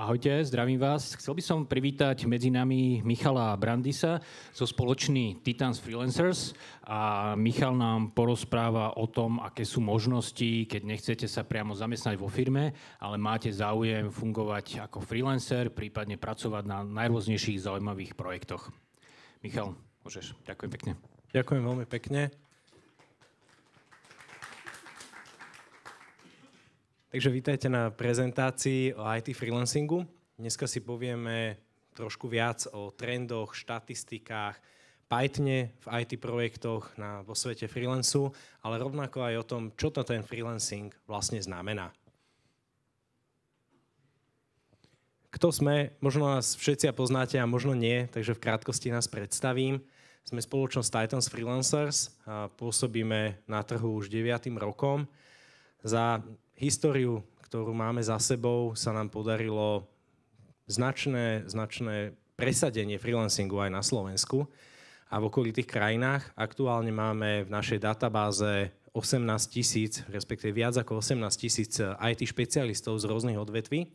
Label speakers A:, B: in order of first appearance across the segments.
A: Ahojte, zdravím vás. Chcel by som privítať medzi nami Michala Brandisa zo spoločný Titans Freelancers a Michal nám porozpráva o tom, aké sú možnosti, keď nechcete sa priamo zamestnať vo firme, ale máte záujem fungovať ako freelancer, prípadne pracovať na najrôznejších zaujímavých projektoch. Michal, môžeš. Ďakujem pekne.
B: Ďakujem veľmi pekne. Takže vítajte na prezentácii o IT freelancingu. Dneska si povieme trošku viac o trendoch, štatistikách, Pythone v IT projektoch na, vo svete freelancu, ale rovnako aj o tom, čo to ten freelancing vlastne znamená. Kto sme? Možno nás všetci poznáte a možno nie, takže v krátkosti nás predstavím. Sme spoločnosť Titans Freelancers a pôsobíme na trhu už 9. rokom. Za históriu, ktorú máme za sebou, sa nám podarilo značné, značné presadenie freelancingu aj na Slovensku a v okolitých krajinách. Aktuálne máme v našej databáze 18 tisíc, respektíve viac ako 18 tisíc IT špecialistov z rôznych odvetví.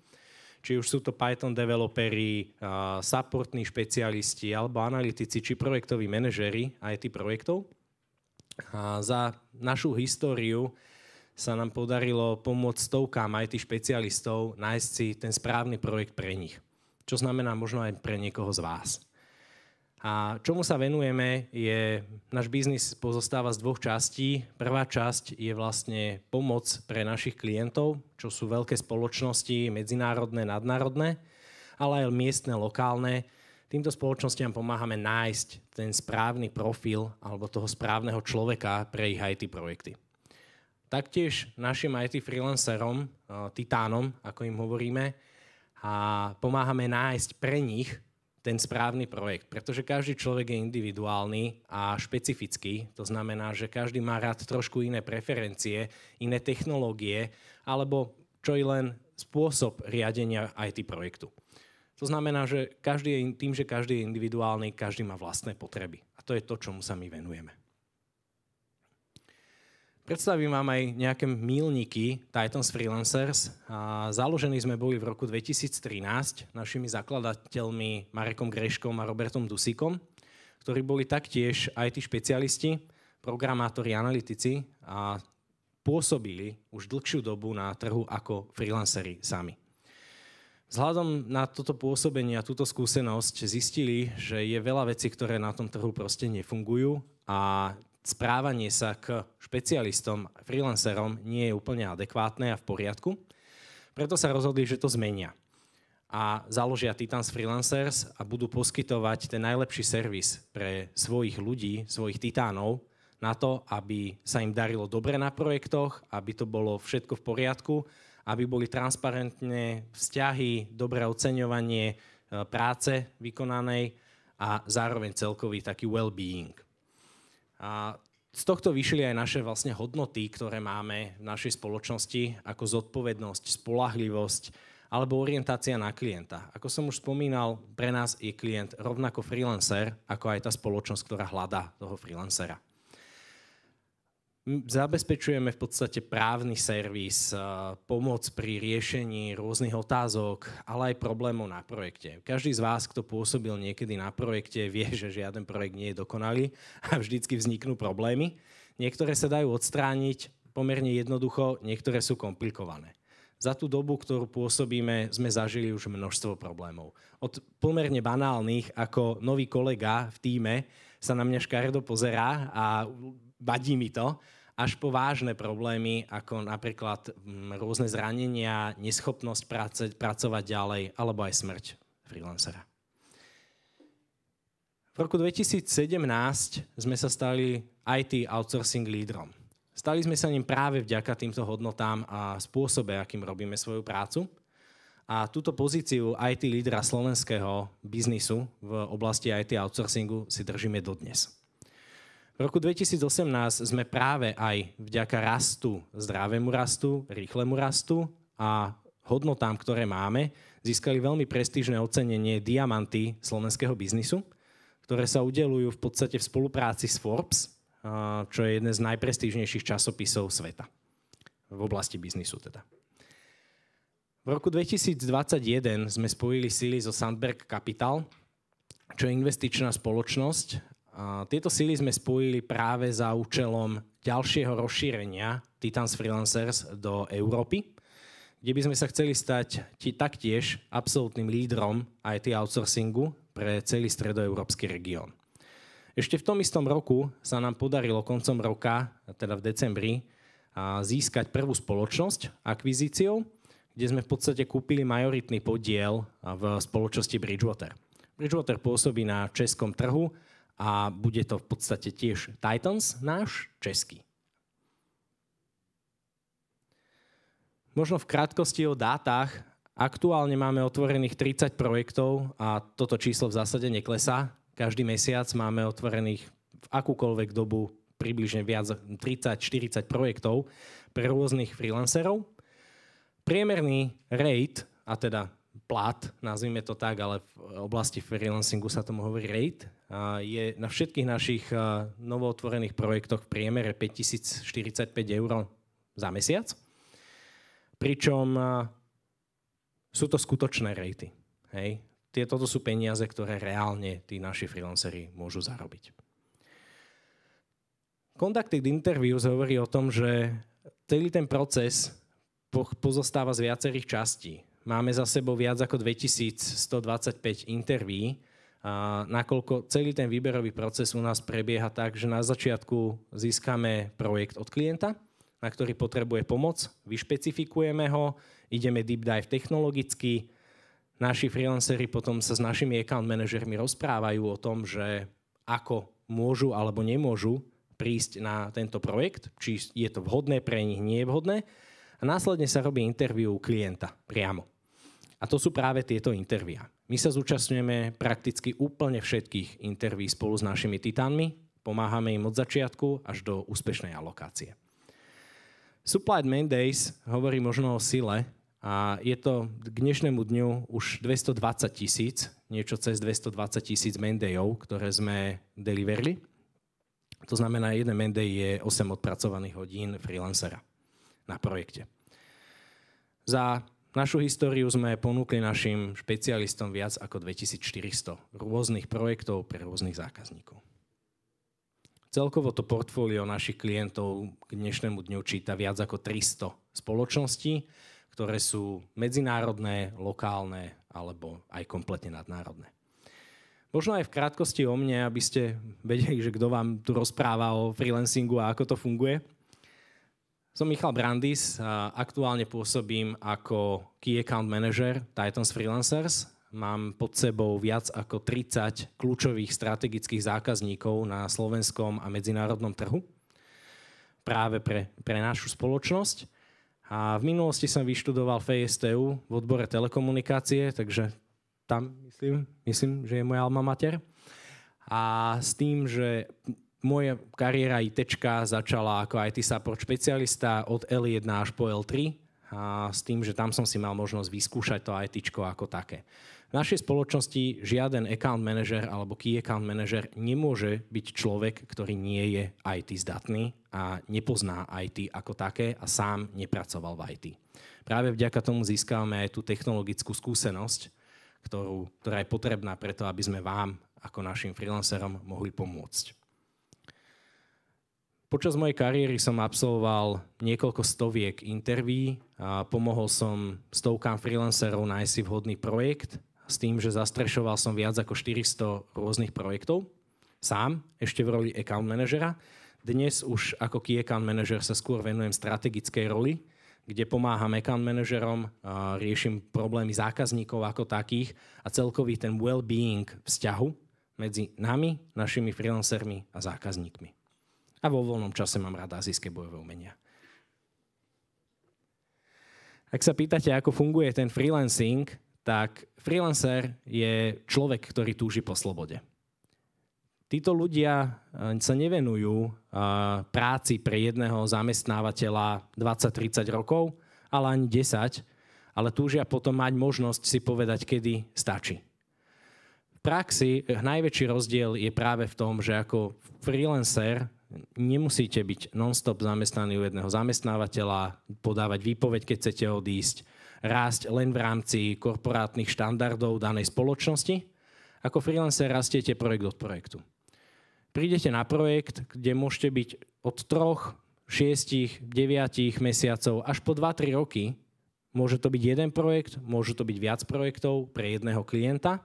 B: Či už sú to Python developeri, supportní špecialisti alebo analytici či projektoví manažeri IT projektov. A za našu históriu sa nám podarilo pomôcť stovkám IT špecialistov nájsť si ten správny projekt pre nich. Čo znamená možno aj pre niekoho z vás. A čomu sa venujeme je, náš biznis pozostáva z dvoch častí. Prvá časť je vlastne pomoc pre našich klientov, čo sú veľké spoločnosti, medzinárodné, nadnárodné, ale aj miestne, lokálne. Týmto spoločnostiam pomáhame nájsť ten správny profil alebo toho správneho človeka pre ich IT projekty. Taktiež našim IT freelancerom, eh, titánom, ako im hovoríme, a pomáhame nájsť pre nich ten správny projekt, pretože každý človek je individuálny a špecifický. To znamená, že každý má rád trošku iné preferencie, iné technológie alebo čo i len spôsob riadenia IT projektu. To znamená, že každý je, tým, že každý je individuálny, každý má vlastné potreby. A to je to, čomu sa my venujeme. Predstavím vám aj nejaké milníky Titans Freelancers. založení sme boli v roku 2013 našimi zakladateľmi Marekom Greškom a Robertom Dusikom, ktorí boli taktiež IT špecialisti, programátori, analytici a pôsobili už dlhšiu dobu na trhu ako freelanceri sami. Vzhľadom na toto pôsobenie a túto skúsenosť zistili, že je veľa vecí, ktoré na tom trhu proste nefungujú a správanie sa k špecialistom, freelancerom nie je úplne adekvátne a v poriadku. Preto sa rozhodli, že to zmenia a založia Titans Freelancers a budú poskytovať ten najlepší servis pre svojich ľudí, svojich titánov, na to, aby sa im darilo dobre na projektoch, aby to bolo všetko v poriadku, aby boli transparentné vzťahy, dobré oceňovanie e, práce vykonanej a zároveň celkový taký well-being. A z tohto vyšli aj naše vlastne hodnoty, ktoré máme v našej spoločnosti, ako zodpovednosť, spolahlivosť alebo orientácia na klienta. Ako som už spomínal, pre nás je klient rovnako freelancer, ako aj tá spoločnosť, ktorá hľadá toho freelancera zabezpečujeme v podstate právny servis, pomoc pri riešení rôznych otázok, ale aj problémov na projekte. Každý z vás, kto pôsobil niekedy na projekte, vie, že žiaden projekt nie je dokonalý a vždycky vzniknú problémy. Niektoré sa dajú odstrániť pomerne jednoducho, niektoré sú komplikované. Za tú dobu, ktorú pôsobíme, sme zažili už množstvo problémov. Od pomerne banálnych, ako nový kolega v týme sa na mňa škardo pozerá a vadí mi to, až po vážne problémy, ako napríklad mm, rôzne zranenia, neschopnosť práce, pracovať ďalej, alebo aj smrť freelancera. V roku 2017 sme sa stali IT outsourcing lídrom. Stali sme sa ním práve vďaka týmto hodnotám a spôsobe, akým robíme svoju prácu. A túto pozíciu IT lídra slovenského biznisu v oblasti IT outsourcingu si držíme dodnes. V roku 2018 sme práve aj vďaka rastu, zdravému rastu, rýchlemu rastu a hodnotám, ktoré máme, získali veľmi prestížne ocenenie Diamanty slovenského biznisu, ktoré sa udelujú v podstate v spolupráci s Forbes, čo je jeden z najprestížnejších časopisov sveta. V oblasti biznisu teda. V roku 2021 sme spojili síly so Sandberg Capital, čo je investičná spoločnosť tieto síly sme spojili práve za účelom ďalšieho rozšírenia Titans Freelancers do Európy, kde by sme sa chceli stať taktiež absolútnym lídrom IT outsourcingu pre celý stredoeurópsky región. Ešte v tom istom roku sa nám podarilo koncom roka, teda v decembri, získať prvú spoločnosť akvizíciou, kde sme v podstate kúpili majoritný podiel v spoločnosti Bridgewater. Bridgewater pôsobí na českom trhu a bude to v podstate tiež Titans náš, český. Možno v krátkosti o dátach. Aktuálne máme otvorených 30 projektov a toto číslo v zásade neklesá. Každý mesiac máme otvorených v akúkoľvek dobu približne viac 30-40 projektov pre rôznych freelancerov. Priemerný rate, a teda plat, nazvime to tak, ale v oblasti freelancingu sa tomu hovorí rate, je na všetkých našich novootvorených projektoch v priemere 5045 eur za mesiac. Pričom sú to skutočné rejty. Hej? Tieto sú peniaze, ktoré reálne tí naši freelanceri môžu zarobiť. Conducted Interviews hovorí o tom, že celý ten proces pozostáva z viacerých častí máme za sebou viac ako 2125 interví, nakoľko celý ten výberový proces u nás prebieha tak, že na začiatku získame projekt od klienta, na ktorý potrebuje pomoc, vyšpecifikujeme ho, ideme deep dive technologicky, naši freelanceri potom sa s našimi account manažermi rozprávajú o tom, že ako môžu alebo nemôžu prísť na tento projekt, či je to vhodné pre nich, nie je vhodné. A následne sa robí interviu klienta priamo. A to sú práve tieto intervia. My sa zúčastňujeme prakticky úplne všetkých interví spolu s našimi titánmi, pomáhame im od začiatku až do úspešnej alokácie. Supplied Man Days hovorí možno o sile a je to k dnešnému dňu už 220 tisíc, niečo cez 220 tisíc mandejov, ktoré sme deliverli. To znamená, jeden mandej je 8 odpracovaných hodín freelancera na projekte. Za Našu históriu sme ponúkli našim špecialistom viac ako 2400 rôznych projektov pre rôznych zákazníkov. Celkovo to portfólio našich klientov k dnešnému dňu číta viac ako 300 spoločností, ktoré sú medzinárodné, lokálne alebo aj kompletne nadnárodné. Možno aj v krátkosti o mne, aby ste vedeli, že kto vám tu rozpráva o freelancingu a ako to funguje – som Michal Brandis, a aktuálne pôsobím ako Key Account Manager Titans Freelancers. Mám pod sebou viac ako 30 kľúčových strategických zákazníkov na slovenskom a medzinárodnom trhu práve pre, pre našu spoločnosť. A v minulosti som vyštudoval FSTU e v odbore telekomunikácie, takže tam myslím, myslím, že je moja alma mater. A s tým, že moja kariéra IT začala ako IT support špecialista od L1 až po L3 a s tým, že tam som si mal možnosť vyskúšať to IT ako také. V našej spoločnosti žiaden account manager alebo key account manager nemôže byť človek, ktorý nie je IT zdatný a nepozná IT ako také a sám nepracoval v IT. Práve vďaka tomu získame aj tú technologickú skúsenosť, ktorú, ktorá je potrebná preto, aby sme vám ako našim freelancerom mohli pomôcť. Počas mojej kariéry som absolvoval niekoľko stoviek interví a pomohol som stovkám freelancerov nájsť si vhodný projekt s tým, že zastrešoval som viac ako 400 rôznych projektov sám, ešte v roli account manažera. Dnes už ako key account manager sa skôr venujem strategickej roli, kde pomáham account manažerom, riešim problémy zákazníkov ako takých a celkový ten well-being vzťahu medzi nami, našimi freelancermi a zákazníkmi. A vo voľnom čase mám rád azijské bojové umenia. Ak sa pýtate, ako funguje ten freelancing, tak freelancer je človek, ktorý túži po slobode. Títo ľudia eh, sa nevenujú eh, práci pre jedného zamestnávateľa 20-30 rokov, ale ani 10, ale túžia potom mať možnosť si povedať, kedy stačí. V praxi eh, najväčší rozdiel je práve v tom, že ako freelancer nemusíte byť non-stop zamestnaní u jedného zamestnávateľa, podávať výpoveď, keď chcete odísť, rásť len v rámci korporátnych štandardov danej spoločnosti. Ako freelancer rastiete projekt od projektu. Prídete na projekt, kde môžete byť od troch, 6, 9 mesiacov až po 2-3 roky. Môže to byť jeden projekt, môže to byť viac projektov pre jedného klienta.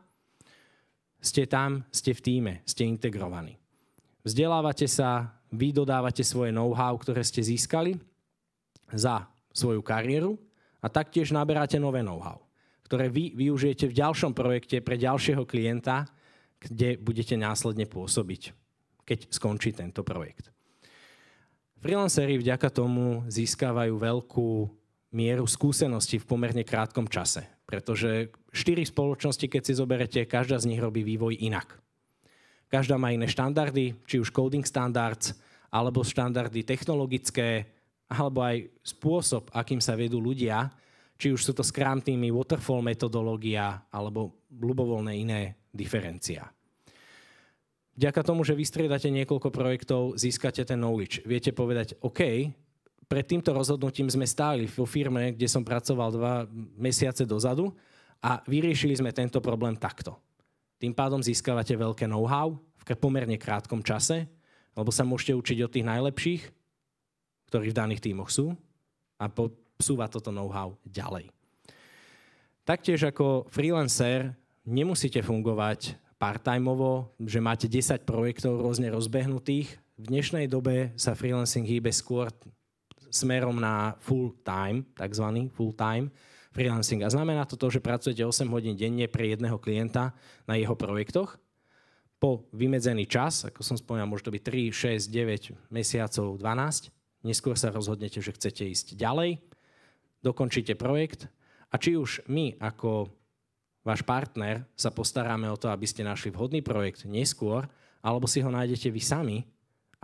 B: Ste tam, ste v týme, ste integrovaní. Vzdelávate sa, vy dodávate svoje know-how, ktoré ste získali za svoju kariéru a taktiež naberáte nové know-how, ktoré vy využijete v ďalšom projekte pre ďalšieho klienta, kde budete následne pôsobiť, keď skončí tento projekt. Freelancery vďaka tomu získavajú veľkú mieru skúseností v pomerne krátkom čase, pretože štyri spoločnosti, keď si zoberete, každá z nich robí vývoj inak. Každá má iné štandardy, či už coding standards, alebo štandardy technologické, alebo aj spôsob, akým sa vedú ľudia, či už sú to Scrum týmy, Waterfall metodológia, alebo ľubovoľné iné diferencia. Vďaka tomu, že vystriedate niekoľko projektov, získate ten knowledge. Viete povedať, OK, pred týmto rozhodnutím sme stáli vo firme, kde som pracoval dva mesiace dozadu a vyriešili sme tento problém takto. Tým pádom získavate veľké know-how v pomerne krátkom čase, lebo sa môžete učiť od tých najlepších, ktorí v daných tímoch sú, a posúva toto know-how ďalej. Taktiež ako freelancer nemusíte fungovať part-timeovo, že máte 10 projektov rôzne rozbehnutých. V dnešnej dobe sa freelancing hýbe skôr smerom na full-time, takzvaný full-time, freelancing. A znamená to, to, že pracujete 8 hodín denne pre jedného klienta na jeho projektoch po vymedzený čas, ako som spomínal, môže to byť 3, 6, 9 mesiacov, 12. Neskôr sa rozhodnete, že chcete ísť ďalej, dokončíte projekt a či už my ako váš partner sa postaráme o to, aby ste našli vhodný projekt neskôr, alebo si ho nájdete vy sami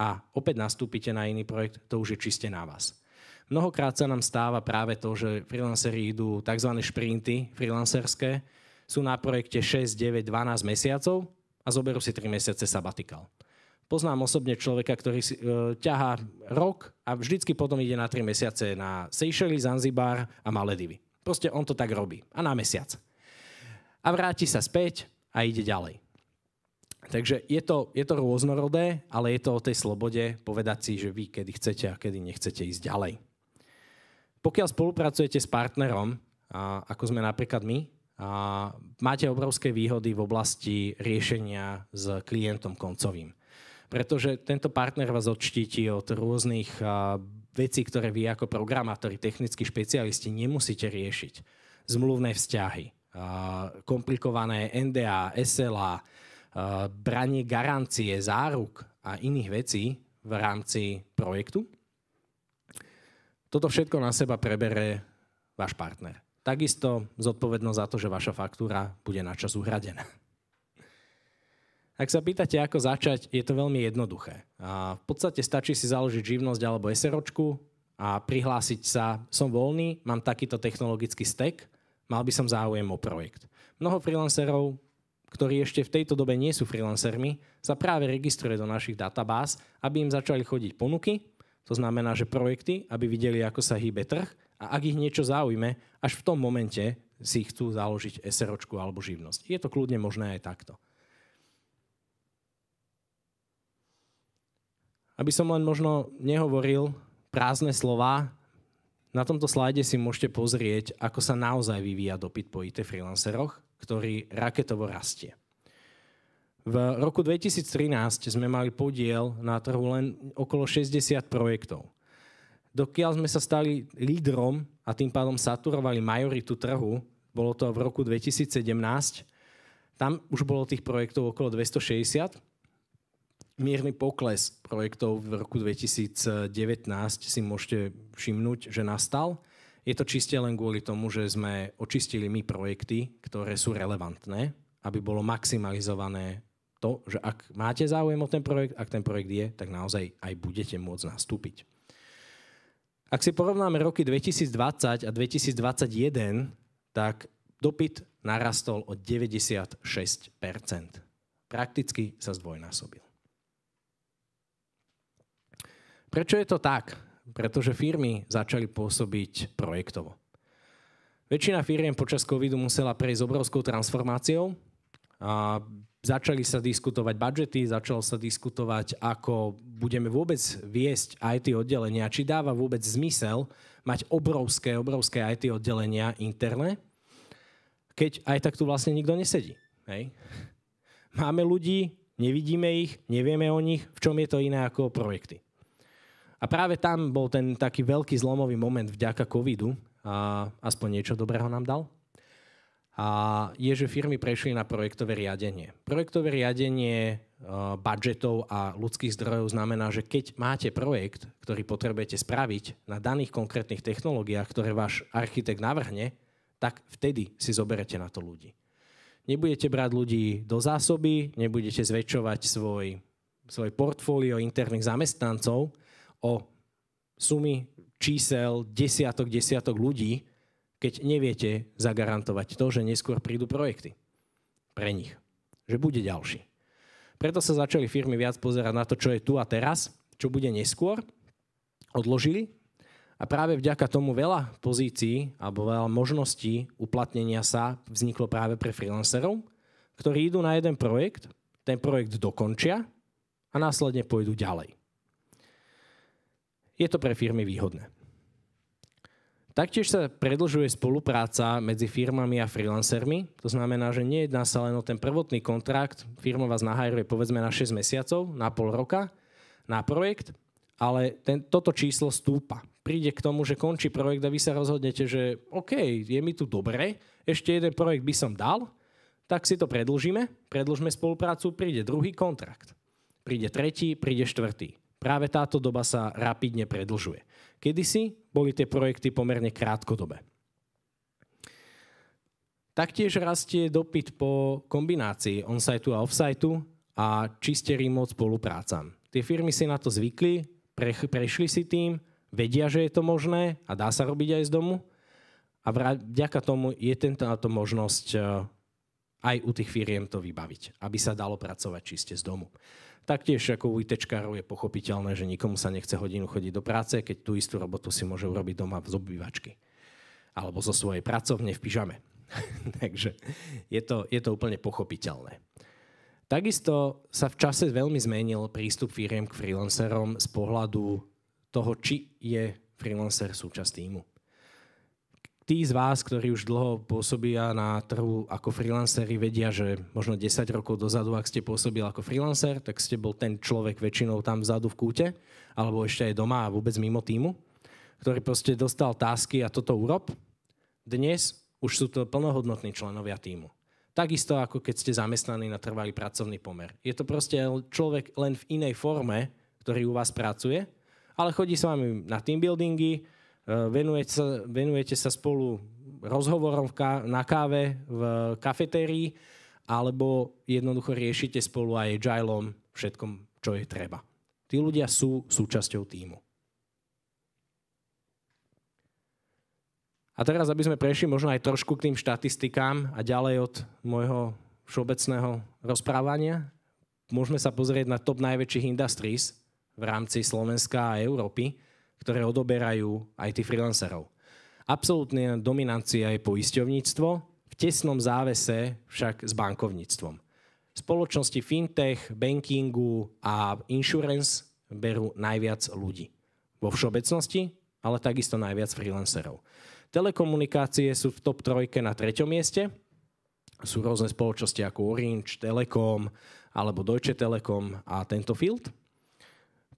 B: a opäť nastúpite na iný projekt, to už je čiste na vás. Mnohokrát sa nám stáva práve to, že freelanceri idú tzv. šprinty freelancerské, sú na projekte 6, 9, 12 mesiacov a zoberú si 3 mesiace sabatikal. Poznám osobne človeka, ktorý si, e, ťahá rok a vždycky potom ide na 3 mesiace na Seychelles, Zanzibar a Maledivy. Proste on to tak robí. A na mesiac. A vráti sa späť a ide ďalej. Takže je to, je to rôznorodé, ale je to o tej slobode povedať si, že vy kedy chcete a kedy nechcete ísť ďalej. Pokiaľ spolupracujete s partnerom, ako sme napríklad my, máte obrovské výhody v oblasti riešenia s klientom koncovým. Pretože tento partner vás odštíti od rôznych vecí, ktoré vy ako programátori, technickí špecialisti nemusíte riešiť. Zmluvné vzťahy, komplikované NDA, SLA, branie garancie, záruk a iných vecí v rámci projektu. Toto všetko na seba prebere váš partner. Takisto zodpovednosť za to, že vaša faktúra bude na čas uhradená. Ak sa pýtate, ako začať, je to veľmi jednoduché. A v podstate stačí si založiť živnosť alebo SROčku a prihlásiť sa, som voľný, mám takýto technologický stack, mal by som záujem o projekt. Mnoho freelancerov, ktorí ešte v tejto dobe nie sú freelancermi, sa práve registruje do našich databáz, aby im začali chodiť ponuky to znamená, že projekty, aby videli, ako sa hýbe trh a ak ich niečo zaujme, až v tom momente si chcú založiť SROčku alebo živnosť. Je to kľudne možné aj takto. Aby som len možno nehovoril prázdne slova, na tomto slajde si môžete pozrieť, ako sa naozaj vyvíja dopyt po IT freelanceroch, ktorý raketovo rastie. V roku 2013 sme mali podiel na trhu len okolo 60 projektov. Dokiaľ sme sa stali lídrom a tým pádom saturovali majoritu trhu, bolo to v roku 2017, tam už bolo tých projektov okolo 260, mierny pokles projektov v roku 2019 si môžete všimnúť, že nastal. Je to čiste len kvôli tomu, že sme očistili my projekty, ktoré sú relevantné, aby bolo maximalizované to, že ak máte záujem o ten projekt, ak ten projekt je, tak naozaj aj budete môcť nastúpiť. Ak si porovnáme roky 2020 a 2021, tak dopyt narastol o 96 Prakticky sa zdvojnásobil. Prečo je to tak? Pretože firmy začali pôsobiť projektovo. Väčšina firiem počas covidu musela prejsť obrovskou transformáciou a Začali sa diskutovať budžety, začalo sa diskutovať, ako budeme vôbec viesť IT oddelenia, či dáva vôbec zmysel mať obrovské, obrovské IT oddelenia interné, keď aj tak tu vlastne nikto nesedí. Hej? Máme ľudí, nevidíme ich, nevieme o nich, v čom je to iné ako projekty. A práve tam bol ten taký veľký zlomový moment vďaka covidu a aspoň niečo dobrého nám dal a je, že firmy prešli na projektové riadenie. Projektové riadenie e, budžetov a ľudských zdrojov znamená, že keď máte projekt, ktorý potrebujete spraviť na daných konkrétnych technológiách, ktoré váš architekt navrhne, tak vtedy si zoberete na to ľudí. Nebudete brať ľudí do zásoby, nebudete zväčšovať svoj, svoj portfólio interných zamestnancov o sumy čísel desiatok, desiatok ľudí, keď neviete zagarantovať to, že neskôr prídu projekty pre nich, že bude ďalší. Preto sa začali firmy viac pozerať na to, čo je tu a teraz, čo bude neskôr, odložili a práve vďaka tomu veľa pozícií alebo veľa možností uplatnenia sa vzniklo práve pre freelancerov, ktorí idú na jeden projekt, ten projekt dokončia a následne pôjdu ďalej. Je to pre firmy výhodné. Taktiež sa predlžuje spolupráca medzi firmami a freelancermi. To znamená, že nejedná sa len o ten prvotný kontrakt. Firma vás nahajruje povedzme na 6 mesiacov, na pol roka, na projekt, ale ten, toto číslo stúpa. Príde k tomu, že končí projekt a vy sa rozhodnete, že OK, je mi tu dobre, ešte jeden projekt by som dal, tak si to predlžíme, predlžme spoluprácu, príde druhý kontrakt. Príde tretí, príde štvrtý. Práve táto doba sa rapidne predlžuje. Kedysi boli tie projekty pomerne krátkodobé. Taktiež rastie dopyt po kombinácii on-site a off-site a čiste remote spoluprácam. Tie firmy si na to zvykli, pre, prešli si tým, vedia, že je to možné a dá sa robiť aj z domu. A vďaka tomu je tento, na to možnosť eh, aj u tých firiem to vybaviť, aby sa dalo pracovať čiste z domu. Taktiež ako u ITčkárov je pochopiteľné, že nikomu sa nechce hodinu chodiť do práce, keď tú istú robotu si môže urobiť doma z obývačky. Alebo zo svojej pracovne v pyžame. Takže je to, je to úplne pochopiteľné. Takisto sa v čase veľmi zmenil prístup firiem k freelancerom z pohľadu toho, či je freelancer súčasť týmu tí z vás, ktorí už dlho pôsobia na trhu ako freelanceri, vedia, že možno 10 rokov dozadu, ak ste pôsobil ako freelancer, tak ste bol ten človek väčšinou tam vzadu v kúte, alebo ešte aj doma a vôbec mimo týmu, ktorý proste dostal tásky a toto urob. Dnes už sú to plnohodnotní členovia týmu. Takisto ako keď ste zamestnaní na trvalý pracovný pomer. Je to proste človek len v inej forme, ktorý u vás pracuje, ale chodí s vami na team buildingy, Eh, venujete sa, venujete sa spolu rozhovorom na káve v kafetérii, alebo jednoducho riešite spolu aj agilom všetkom, čo je treba. Tí ľudia sú súčasťou týmu. A teraz, aby sme prešli možno aj trošku k tým štatistikám a ďalej od môjho všeobecného rozprávania, môžeme sa pozrieť na top najväčších industries v rámci Slovenska a Európy ktoré odoberajú aj tí freelancerov. Absolutná dominancia je poisťovníctvo, v tesnom závese však s bankovníctvom. Spoločnosti fintech, bankingu a insurance berú najviac ľudí. Vo všeobecnosti, ale takisto najviac freelancerov. Telekomunikácie sú v top trojke na treťom mieste. Sú rôzne spoločnosti ako Orange, Telekom alebo Deutsche Telekom a tento field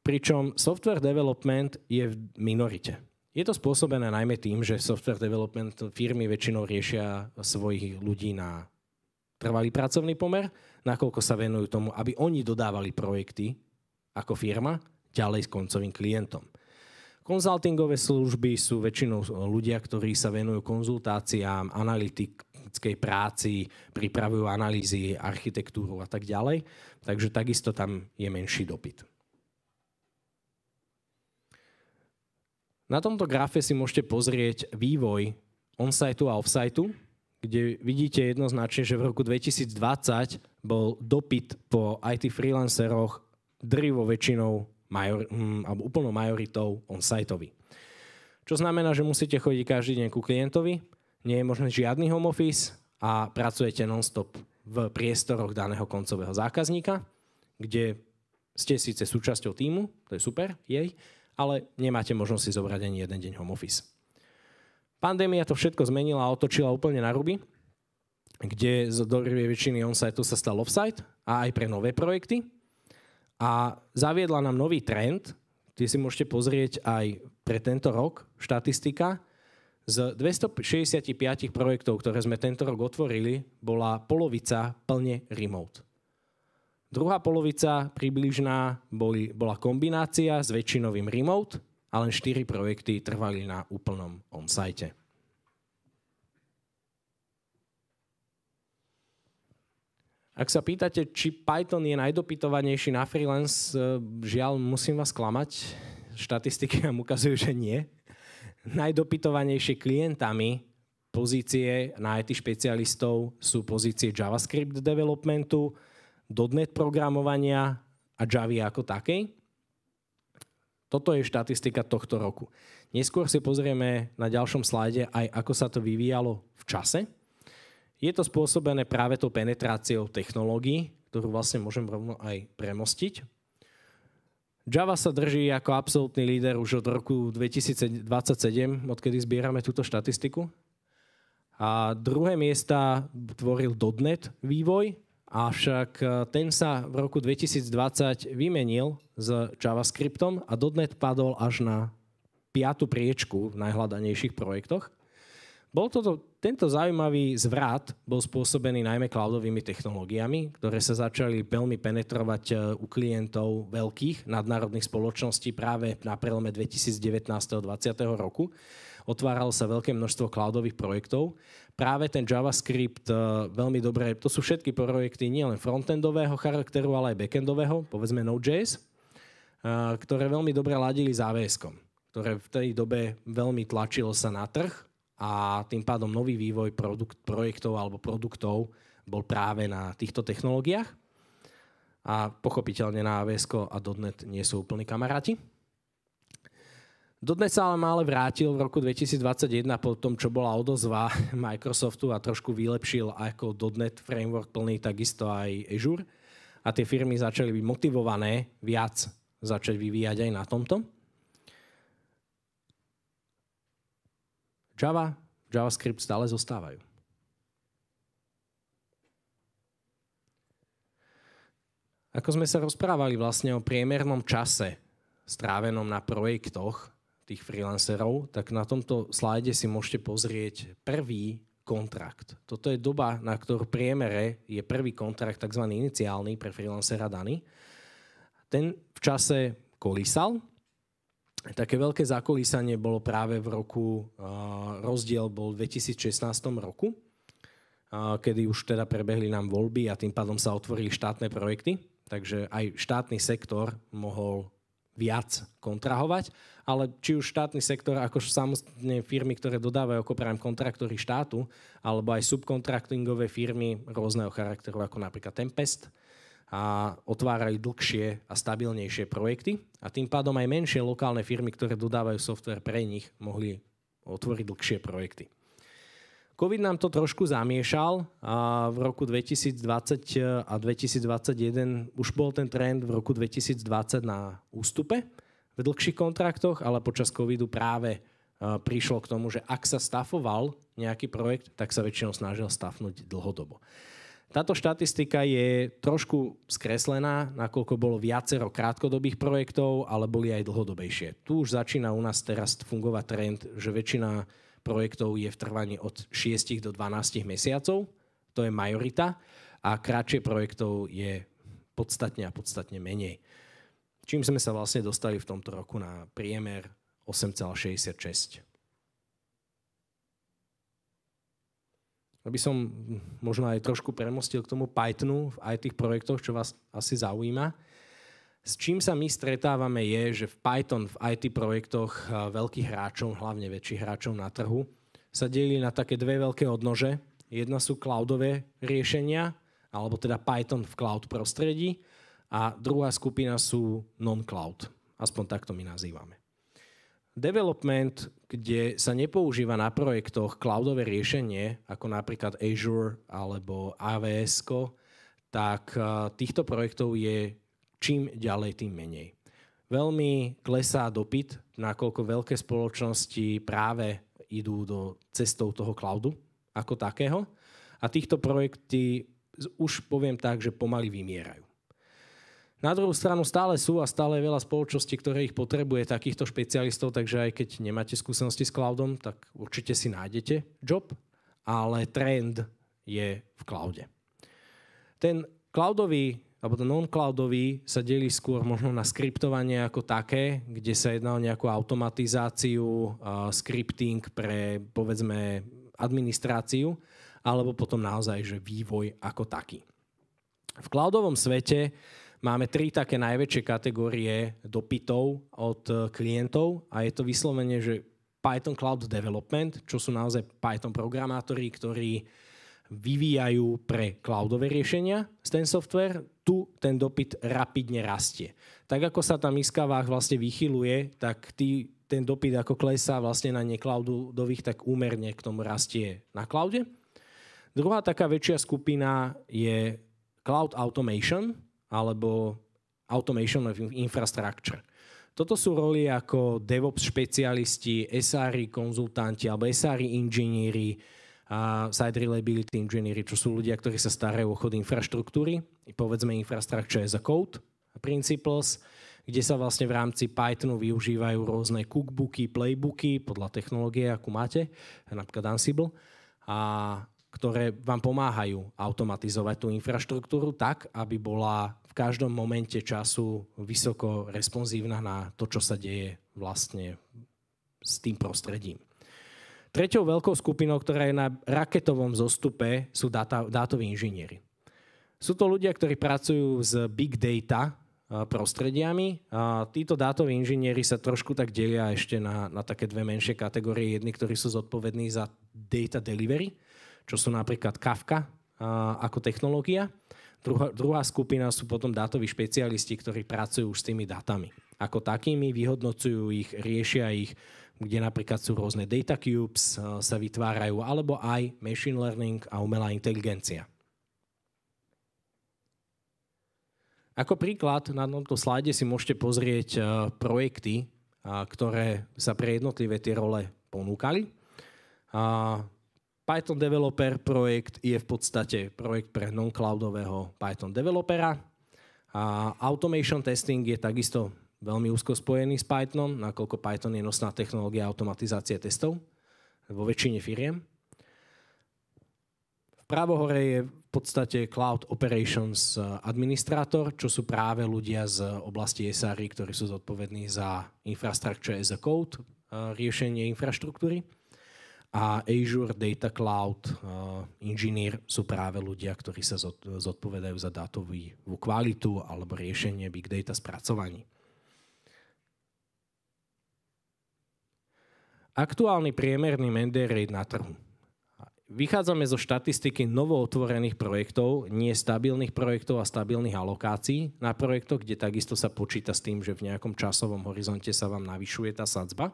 B: pričom software development je v minorite. Je to spôsobené najmä tým, že software development firmy väčšinou riešia svojich ľudí na trvalý pracovný pomer, nakoľko sa venujú tomu, aby oni dodávali projekty ako firma ďalej s koncovým klientom. Konzultingové služby sú väčšinou ľudia, ktorí sa venujú konzultáciám, analytickej práci, pripravujú analýzy, architektúru a tak ďalej. Takže takisto tam je menší dopyt. Na tomto grafe si môžete pozrieť vývoj on-site a off-site, kde vidíte jednoznačne, že v roku 2020 bol dopyt po IT freelanceroch drivo väčšinou major, mm, alebo úplnou majoritou on-siteovi. Čo znamená, že musíte chodiť každý deň ku klientovi, nie je možné žiadny home office a pracujete non-stop v priestoroch daného koncového zákazníka, kde ste síce súčasťou týmu, to je super, jej, ale nemáte možnosť si zobrať ani jeden deň home office. Pandémia to všetko zmenila a otočila úplne na ruby, kde z dobrej väčšiny on-site sa stal off-site a aj pre nové projekty. A zaviedla nám nový trend, kde si môžete pozrieť aj pre tento rok štatistika. Z 265 projektov, ktoré sme tento rok otvorili, bola polovica plne remote. Druhá polovica približná boli, bola kombinácia s väčšinovým remote a len 4 projekty trvali na úplnom on-site. Ak sa pýtate, či Python je najdopytovanejší na freelance, eh, žiaľ, musím vás klamať. Štatistiky nám ukazujú, že nie. Najdopytovanejšie klientami pozície na IT špecialistov sú pozície JavaScript developmentu, .NET programovania a Java ako takej. Toto je štatistika tohto roku. Neskôr si pozrieme na ďalšom slajde aj ako sa to vyvíjalo v čase. Je to spôsobené práve tou penetráciou technológií, ktorú vlastne môžem rovno aj premostiť. Java sa drží ako absolútny líder už od roku 2027, odkedy zbierame túto štatistiku. A druhé miesta tvoril .NET vývoj, Avšak e, ten sa v roku 2020 vymenil s JavaScriptom a dodnet padol až na piatu priečku v najhľadanejších projektoch. Bol toto, tento zaujímavý zvrat bol spôsobený najmä cloudovými technológiami, ktoré sa začali veľmi penetrovať e, u klientov veľkých nadnárodných spoločností práve na prelome 2019-2020 roku otváralo sa veľké množstvo cloudových projektov. Práve ten JavaScript e, veľmi dobre, to sú všetky projekty nielen frontendového charakteru, ale aj backendového, povedzme Node.js, e, ktoré veľmi dobre ladili s avs ktoré v tej dobe veľmi tlačilo sa na trh a tým pádom nový vývoj produkt, projektov alebo produktov bol práve na týchto technológiách. A pochopiteľne na AVS a .NET nie sú úplní kamaráti. Dodnes sa ale ale vrátil v roku 2021 po tom, čo bola odozva Microsoftu a trošku vylepšil ako .NET framework plný takisto aj Azure. A tie firmy začali byť motivované viac začať vyvíjať aj na tomto. Java, JavaScript stále zostávajú. Ako sme sa rozprávali vlastne o priemernom čase strávenom na projektoch tých freelancerov, tak na tomto slajde si môžete pozrieť prvý kontrakt. Toto je doba, na ktorú priemere je prvý kontrakt tzv. iniciálny pre freelancera daný. Ten v čase kolísal. Také veľké zakolísanie bolo práve v roku, rozdiel bol v 2016 roku, kedy už teda prebehli nám voľby a tým pádom sa otvorili štátne projekty, takže aj štátny sektor mohol viac kontrahovať, ale či už štátny sektor, ako samostatné firmy, ktoré dodávajú ako prime kontraktory štátu, alebo aj subkontraktingové firmy rôzneho charakteru, ako napríklad Tempest, a otvárajú dlhšie a stabilnejšie projekty a tým pádom aj menšie lokálne firmy, ktoré dodávajú software pre nich, mohli otvoriť dlhšie projekty. COVID nám to trošku zamiešal a v roku 2020 a 2021 už bol ten trend v roku 2020 na ústupe v dlhších kontraktoch, ale počas covidu práve prišlo k tomu, že ak sa stafoval nejaký projekt, tak sa väčšinou snažil stafnúť dlhodobo. Táto štatistika je trošku skreslená, nakoľko bolo viacero krátkodobých projektov, ale boli aj dlhodobejšie. Tu už začína u nás teraz fungovať trend, že väčšina projektov je v trvaní od 6 do 12 mesiacov, to je majorita, a kratšie projektov je podstatne a podstatne menej. Čím sme sa vlastne dostali v tomto roku na priemer 8,66. Aby som možno aj trošku premostil k tomu Pythonu v aj tých projektoch, čo vás asi zaujíma s čím sa my stretávame je, že v Python v IT projektoch eh, veľkých hráčov, hlavne väčších hráčov na trhu, sa delí na také dve veľké odnože. Jedna sú cloudové riešenia, alebo teda Python v cloud prostredí a druhá skupina sú non-cloud. Aspoň takto my nazývame. Development, kde sa nepoužíva na projektoch cloudové riešenie, ako napríklad Azure alebo AWS, tak eh, týchto projektov je čím ďalej, tým menej. Veľmi klesá dopyt, nakoľko veľké spoločnosti práve idú do cestou toho cloudu ako takého a týchto projekty už poviem tak, že pomaly vymierajú. Na druhú stranu stále sú a stále je veľa spoločností, ktoré ich potrebuje, takýchto špecialistov, takže aj keď nemáte skúsenosti s cloudom, tak určite si nájdete job, ale trend je v cloude. Ten cloudový alebo ten non-cloudový sa delí skôr možno na skriptovanie ako také, kde sa jedná o nejakú automatizáciu, uh, scripting pre, povedzme, administráciu, alebo potom naozaj, že vývoj ako taký. V cloudovom svete máme tri také najväčšie kategórie dopytov od e, klientov a je to vyslovene, že Python Cloud Development, čo sú naozaj Python programátori, ktorí vyvíjajú pre cloudové riešenia ten software, tu ten dopyt rapidne rastie. Tak ako sa tá miska váh vlastne vychyluje, tak tý, ten dopyt ako klesá vlastne na nekladových, tak úmerne k tomu rastie na cloude. Druhá taká väčšia skupina je cloud automation alebo automation of infrastructure. Toto sú roli ako DevOps špecialisti, SRI konzultanti alebo SRI inžinieri, site reliability inžinieri, čo sú ľudia, ktorí sa starajú o chod infraštruktúry povedzme infrastructure as a code principles, kde sa vlastne v rámci Pythonu využívajú rôzne cookbooky, playbooky podľa technológie, akú máte, napríklad Ansible, a ktoré vám pomáhajú automatizovať tú infraštruktúru tak, aby bola v každom momente času vysoko responsívna na to, čo sa deje vlastne s tým prostredím. Treťou veľkou skupinou, ktorá je na raketovom zostupe, sú data, dátoví inžinieri. Sú to ľudia, ktorí pracujú s big data e, prostrediami. A títo dátoví inžinieri sa trošku tak delia ešte na, na také dve menšie kategórie. Jedni, ktorí sú zodpovední za data delivery, čo sú napríklad Kafka e, ako technológia. Druhá, druhá skupina sú potom dátoví špecialisti, ktorí pracujú už s tými datami. Ako takými vyhodnocujú ich, riešia ich, kde napríklad sú rôzne data cubes, e, sa vytvárajú, alebo aj machine learning a umelá inteligencia. Ako príklad na tomto slajde si môžete pozrieť e, projekty, e, ktoré sa pre jednotlivé tie role ponúkali. Python Developer projekt je v podstate projekt pre non-cloudového Python developera. A automation testing je takisto veľmi úzko spojený s Pythonom, nakoľko Python je nosná technológia automatizácie testov vo väčšine firiem. právo hore je podstate Cloud Operations eh, Administrator, čo sú práve ľudia z oblasti SRI, ktorí sú zodpovední za Infrastructure as a Code, eh, riešenie infraštruktúry. A Azure Data Cloud eh, Engineer sú práve ľudia, ktorí sa zodpovedajú za dátovú kvalitu alebo riešenie big data spracovaní. Aktuálny priemerný mandate rate na trhu. Vychádzame zo štatistiky novootvorených projektov, nie stabilných projektov a stabilných alokácií na projektoch, kde takisto sa počíta s tým, že v nejakom časovom horizonte sa vám navyšuje tá sadzba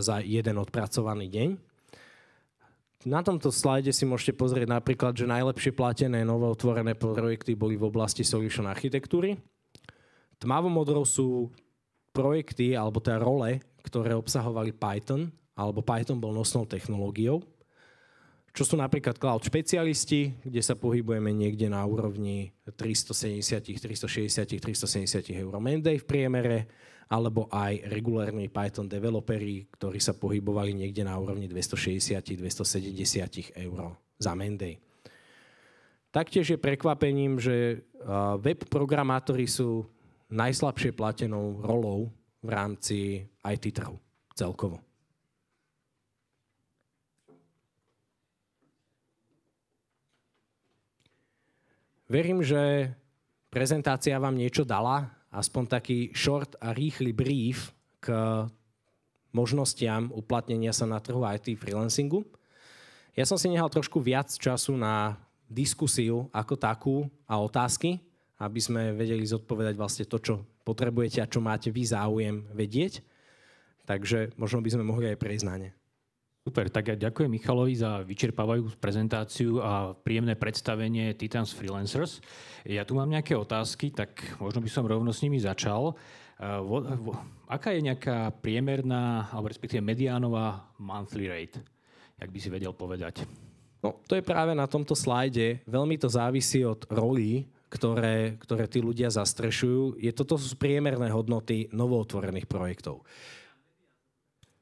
B: za jeden odpracovaný deň. Na tomto slajde si môžete pozrieť napríklad, že najlepšie platené novootvorené projekty boli v oblasti solution architektúry. Tmavomodrou sú projekty alebo tá role, ktoré obsahovali Python, alebo Python bol nosnou technológiou čo sú napríklad cloud špecialisti, kde sa pohybujeme niekde na úrovni 370, 360, 370 eur mandej v priemere, alebo aj regulárni Python developeri, ktorí sa pohybovali niekde na úrovni 260, 270 eur za mandej. Taktiež je prekvapením, že web programátori sú najslabšie platenou rolou v rámci IT trhu celkovo. Verím, že prezentácia vám niečo dala, aspoň taký short a rýchly brief k možnostiam uplatnenia sa na trhu IT freelancingu. Ja som si nehal trošku viac času na diskusiu ako takú a otázky, aby sme vedeli zodpovedať vlastne to, čo potrebujete a čo máte vy
A: záujem vedieť. Takže možno by sme mohli aj prejsť na ne. Super, tak ja ďakujem Michalovi za vyčerpávajú prezentáciu a príjemné predstavenie Titans Freelancers. Ja tu mám nejaké otázky, tak možno by som rovno s nimi začal. aká je nejaká priemerná, alebo respektíve mediánová monthly rate? ak by si vedel povedať? No, to je práve na tomto slajde. Veľmi to závisí od
B: roli, ktoré, ktoré tí ľudia zastrešujú. Je, toto sú priemerné hodnoty novootvorených projektov.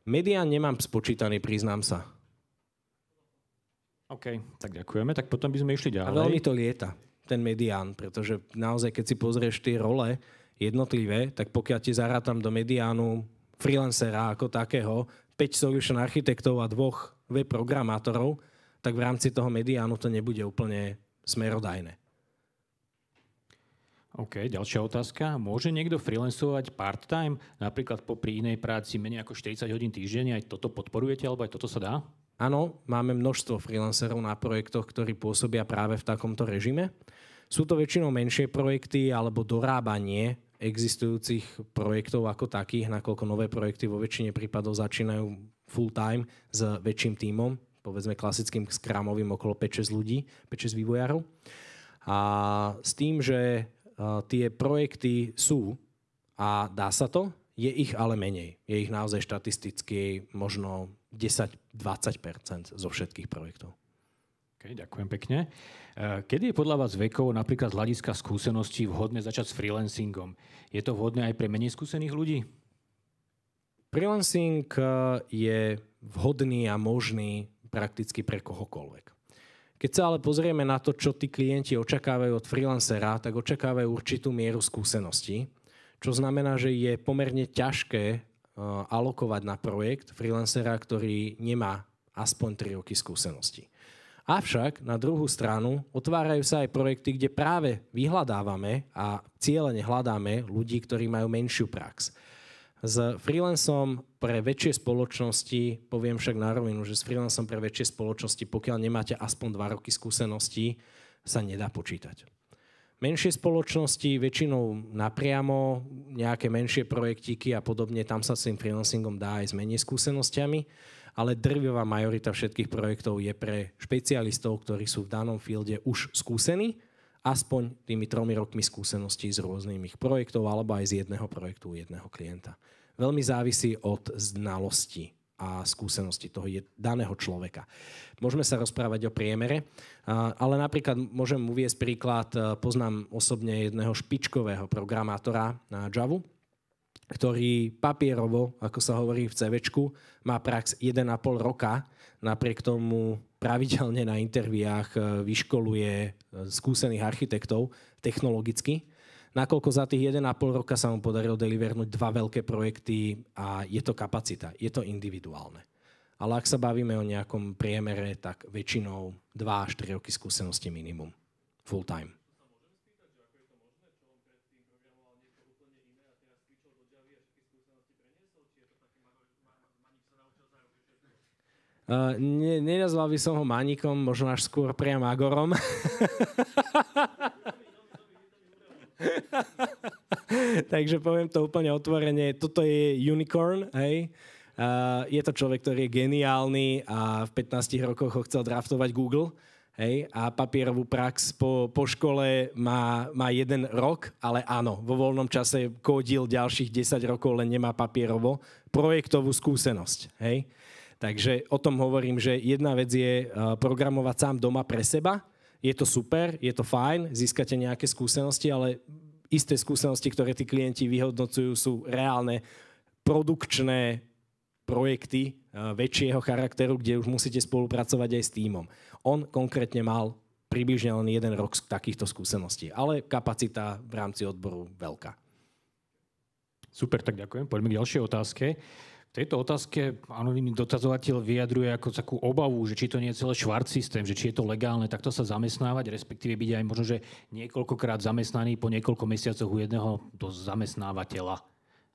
B: Medián nemám spočítaný, priznám sa. OK, tak ďakujeme. Tak potom by sme išli ďalej. A veľmi to lieta, ten medián, pretože naozaj, keď si pozrieš tie role jednotlivé, tak pokiaľ ti zarátam do mediánu freelancera ako takého, 5 solution architektov a dvoch web programátorov, tak v rámci toho mediánu to nebude úplne smerodajné.
A: OK, ďalšia otázka. Môže niekto freelancovať part-time, napríklad po pri inej práci menej ako 40 hodín týždenne? Aj toto podporujete, alebo aj toto sa dá? Áno, máme množstvo freelancerov na projektoch, ktorí pôsobia práve v takomto režime.
B: Sú to väčšinou menšie projekty alebo dorábanie existujúcich projektov ako takých, nakoľko nové projekty vo väčšine prípadov začínajú full-time s väčším tímom, povedzme klasickým skramovým okolo 5-6 ľudí, 5-6 vývojárov. A s tým, že Eh, tie projekty sú a dá sa to, je ich ale menej. Je ich naozaj štatisticky možno 10-20 zo všetkých projektov.
A: Okay, ďakujem pekne. Eh, kedy je podľa vás vekov napríklad z hľadiska skúseností vhodné začať s freelancingom? Je to vhodné aj pre menej skúsených ľudí? Freelancing eh, je vhodný a možný
B: prakticky pre kohokoľvek. Keď sa ale pozrieme na to, čo tí klienti očakávajú od freelancera, tak očakávajú určitú mieru skúseností, čo znamená, že je pomerne ťažké eh, alokovať na projekt freelancera, ktorý nemá aspoň 3 roky skúsenosti. Avšak na druhú stranu otvárajú sa aj projekty, kde práve vyhľadávame a cieľene hľadáme ľudí, ktorí majú menšiu prax. S freelancom pre väčšie spoločnosti, poviem však na rovinu, že s freelancom pre väčšie spoločnosti, pokiaľ nemáte aspoň 2 roky skúseností, sa nedá počítať. Menšie spoločnosti, väčšinou napriamo, nejaké menšie projektíky a podobne, tam sa s tým freelancingom dá aj s menej skúsenostiami, ale drvivá majorita všetkých projektov je pre špecialistov, ktorí sú v danom fielde už skúsení aspoň tými tromi rokmi skúseností z rôznych ich projektov alebo aj z jedného projektu u jedného klienta. Veľmi závisí od znalosti a skúsenosti toho daného človeka. Môžeme sa rozprávať o priemere, ale napríklad môžem uviezť príklad, e, poznám osobne jedného špičkového programátora na Java, ktorý papierovo, ako sa hovorí v CVčku, má prax 1,5 roka, napriek tomu pravidelne na interviách e, vyškoluje e, skúsených architektov technologicky, nakoľko za tých 1,5 roka sa mu podarilo delivernúť dva veľké projekty a je to kapacita, je to individuálne. Ale ak sa bavíme o nejakom priemere, tak väčšinou 2 až 3 roky skúsenosti minimum. Full time. Uh, ne, nenazval by som ho Manikom, možno až skôr priam Agorom. Takže poviem to úplne otvorene. Toto je unicorn, hej? Uh, je to človek, ktorý je geniálny a v 15 rokoch ho chcel draftovať Google. Hej, a papierovú prax po, po škole má, má jeden rok, ale áno, vo voľnom čase kódil ďalších 10 rokov, len nemá papierovo projektovú skúsenosť. Hej. Takže o tom hovorím, že jedna vec je eh, programovať sám doma pre seba. Je to super, je to fajn, získate nejaké skúsenosti, ale isté skúsenosti, ktoré tí klienti vyhodnocujú, sú reálne produkčné projekty eh, väčšieho charakteru, kde už musíte spolupracovať aj s týmom. On konkrétne mal približne len jeden rok z takýchto
A: skúseností, ale kapacita v rámci odboru veľká. Super, tak ďakujem. Poďme k ďalšej otázke tejto otázke anonimný dotazovateľ vyjadruje ako takú obavu, že či to nie je celý švart systém, že či je to legálne takto sa zamestnávať, respektíve byť aj možno, že niekoľkokrát zamestnaný po niekoľko mesiacoch u jedného do zamestnávateľa.